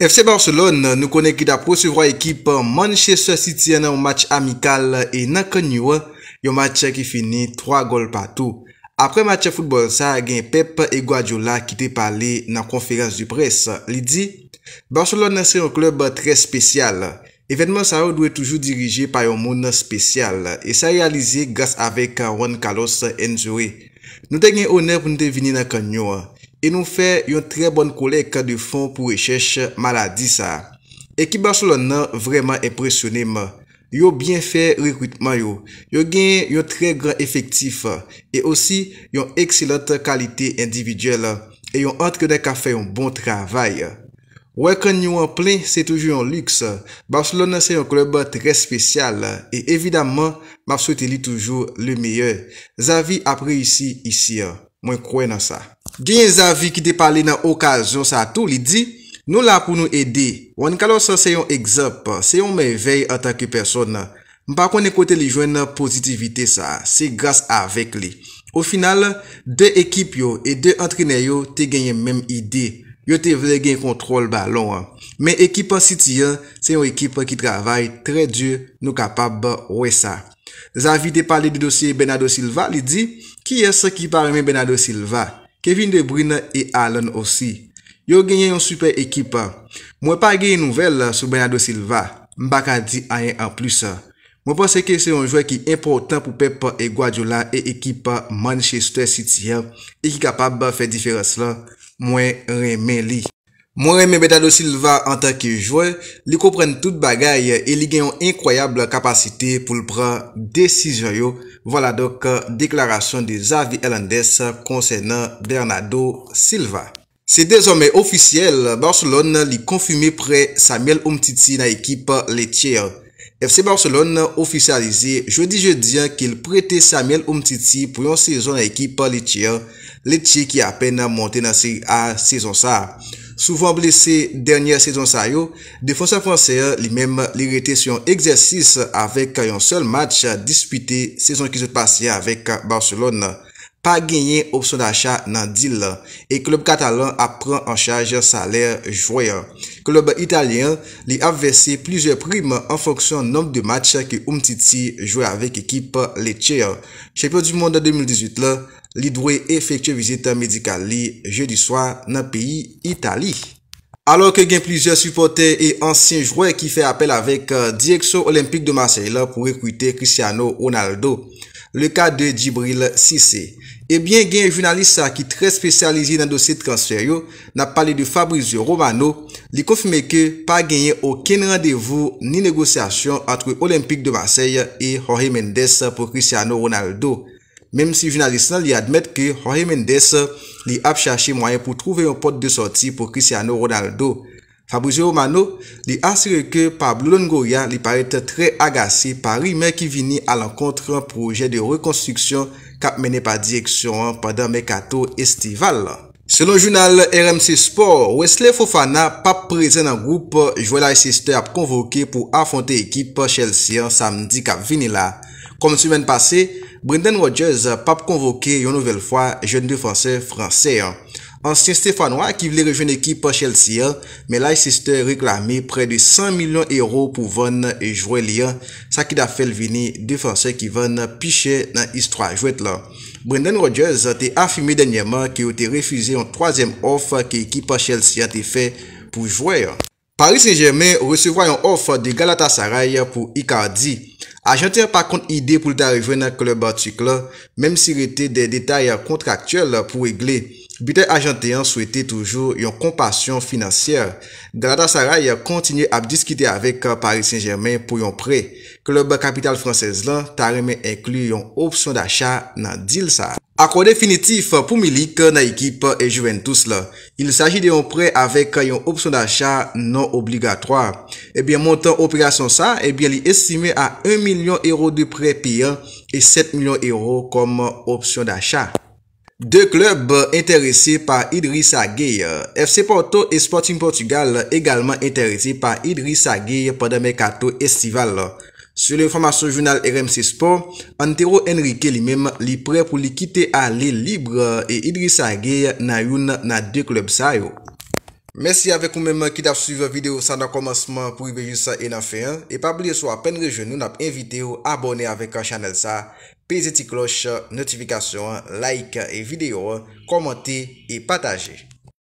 FC Barcelon nou konen ki da prosevwa ekip Manchester City ane ou match amikal e nan kanyou yon match ki fini 3 gol patou. Apre matche futbol sa gen Pep e Guadiola ki te pale nan konferans du pres. Li di, Barcelon nan se yon klub tre spesyal. Eventman sa yo dwe toujou dirije pa yon moun spesyal. E sa realize gas avek Juan Carlos Enzure. Nou te gen onen pou nou te vini nan kanyou. E nou fè yon tre bon kolek de fon pou rechèche maladi sa. E ki Barcelona vreman impresyonèm. Yo bien fè rekwitman yo. Yo gen yon tre gran efektif. E osi yon eksilante kalite individuel. E yon entre dek a fè yon bon travay. Wèk an yon wè plè, se toujou yon lüks. Barcelona se yon klèb trè spesyal. E evidamman, ma sou te li toujou lè meyè. Zavi apre yisi, yisi. Mwen kwen nan sa. Genye zavi ki te pale nan okasyon sa tou li di, nou la pou nou ede. Wan kalor sa se yon egzap, se yon me vey an tanke person nan. Mpa konen kote li jwen nan pozitivite sa, se gras avek li. Ou final, de ekip yo e de antrene yo te genye menm ide. Yo te vle gen kontrol balon. Men ekipan siti yo, se yon ekipan ki travay tre dyo nou kapab we sa. Zavi te pale di dosye Benado Silva li di, ki es se ki paremen Benado Silva? Kevin De Bruyne e Allen osi. Yo genyen yon super ekip. Mwen pa genyen nouvel sou Bayado Silva. Mbak a di ayen an plus. Mwen pa seke se yon jwen ki important pou Pepa e Gwajola e ekip Manchester City. E ki kapab fe diferans la. Mwen remen li. Mwen reme Betado Silva an tak ki jwen, li kou pren tout bagay e li gen yon inkoyable kapasite pou l pran desisyon yo. Vola dok deklarasyon de Xavier Landès konsen nan Bernado Silva. Se dezome ofisyel, Barcelon li konfimi pre Samuel Umtiti nan ekipa Letier. FC Barcelon ofisyalize jodi-je diyan ki l prete Samuel Umtiti pou yon sezon nan ekipa Letier. Letier ki apen monte nan sezon sa. Souvan blese denye sezon sayo, defonse franse li menm li rete syon egzersis avèk yon sol match dispite sezon ki se passe avèk Barcelon. Pa genyen opson d'achat nan dil, e klop Katalan apren an chaje salèr jwayan. Klop Italian li avvesse plizè prime an fonksyon nom de match ki Umtiti jwe avèk ekip lè tche. Chepeur du monde 2018 lè. Li dwe efektye vizite medikali je di swa nan peyi Itali. Alor ke gen plizye supporter e ansen jwè ki fe apel avèk euh, direkso Olimpik de Marseille pou rekwite Cristiano Ronaldo. Le ka de Djibril Sissé. Ebyen gen jwinalisa ki tre spesyalize nan dosye transferyo na pale de Fabrizio Romano. Li konfime ke pa genye oken randevou ni negosyasyon atre Olimpik de Marseille e Jorge Mendes pou Cristiano Ronaldo. Mem si finalist nan li admet ke Jorge Mendez li ap chache mwayen pou trouve yon pot de soti pou Cristiano Ronaldo. Fabrizio Romano li asire ke Pablo Longoria li parete tre agase pari men ki vini alankontre an proje de rekonstruksyon kap mene pa direksyon an padan Mekato estival. Selon jounal RMC Sport, Wesley Fofana pa prezen nan goup jouel a esiste ap konvoke pou afonte ekip Chelsea an samdi kap vinila. Kom soumen pase, Brendan Rodgers pa konvoke yon nouvel fwa joun defanse franse an. Ansyen Stéphanois ki vle rejwen ekipa Chelsea a, men la y se stè reklamè pre de 100 milyon euro pou ven jwè li a, sa ki da fèl vini defanse ki ven pichè nan istra jwèt la. Brendan Rodgers te afime denyèman ki ou te refuzè yon troazèm off ki ekipa Chelsea a te fè pou jwè a. Paris Saint-Germain resevwa yon off de Galatasaray pou Icardi. A jantè pa kont ide pou lè ta revè nan klub atik la, mèm si rete de detay kontraktuel pou regle. Bitè ajanteyan souwete toujou yon kompasyon finansyèr. Grada Saray ya kontinyè ap diskite avèk Paris Saint-Germain pou yon pre. Klub Kapital Fransez lan tarèmen inklu yon opsyon d'achat nan dil sa. Akwa definitif pou milik nan ekip e juven tous la. Il s'ajit non eh eh de yon pre avèk yon opsyon d'achat nan obligatoir. Ebyen montan opsyon sa, ebyen li esime a 1 milyon euro de pre piyan e 7 milyon euro kom opsyon d'achat. De klub enterese pa Idris Ageye, FC Porto e Sporting Portugal egalman enterese pa Idris Ageye poda me kato estival. Se le informasyon jounal RMC Sport, antero Enrique li mem li pre pou li kite ale libre e Idris Ageye nan yon nan de klub sayo. Mersi avek ou menman ki tap suvi video sa nan komansman pou ibejisa enan feyen. E pa blie sou apen rejenoun ap invite ou abone avek an chanel sa. peze ti kloche, notifikasyon, like e video, komote e pataje.